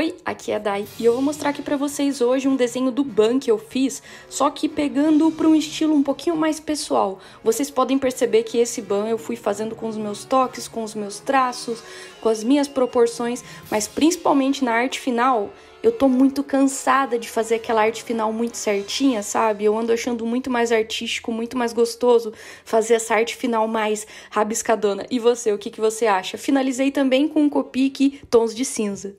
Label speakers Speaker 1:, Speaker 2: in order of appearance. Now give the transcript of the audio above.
Speaker 1: Oi, aqui é a Dai e eu vou mostrar aqui para vocês hoje um desenho do Ban que eu fiz, só que pegando para um estilo um pouquinho mais pessoal. Vocês podem perceber que esse Ban eu fui fazendo com os meus toques, com os meus traços, com as minhas proporções, mas principalmente na arte final eu tô muito cansada de fazer aquela arte final muito certinha, sabe? Eu ando achando muito mais artístico, muito mais gostoso fazer essa arte final mais rabiscadona. E você, o que, que você acha? Finalizei também com um copique tons de cinza.